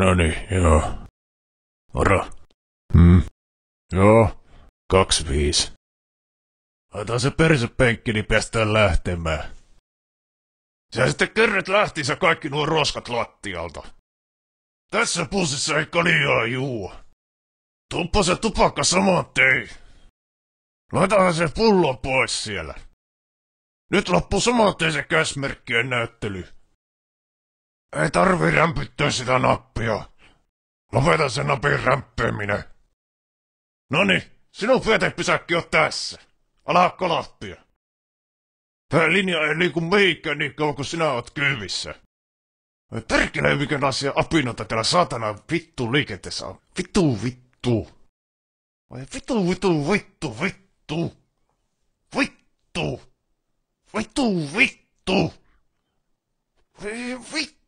No niin, joo. Oro. Hmm. Joo, kaksi viis. Ota se persepenkki, niin päästään lähtemään. Sä sitten kerrät lähtiinsä kaikki nuo roskat lattialta. Tässä pussissa ei kaljaa juo. Tuppa se tupakka saman tein. Laitahan se pullo pois siellä. Nyt loppu saman tein se käsmerkkien näyttely. Ei tarvi rämpyttää sitä nappia. Lopeta sen napin rämppääminen. Noni, sinun pyötepisäkki on tässä. Ala kolahtia. Tää linja ei liiku meikään niin kauan kuin sinä oot kyyvissä. Perkele asia apinota täällä saatana vittu liikenteessä on. Vittu vittu. Vai vittu vittu vittu vittu. Vittu. Vittu vittu. Vittu. vittu.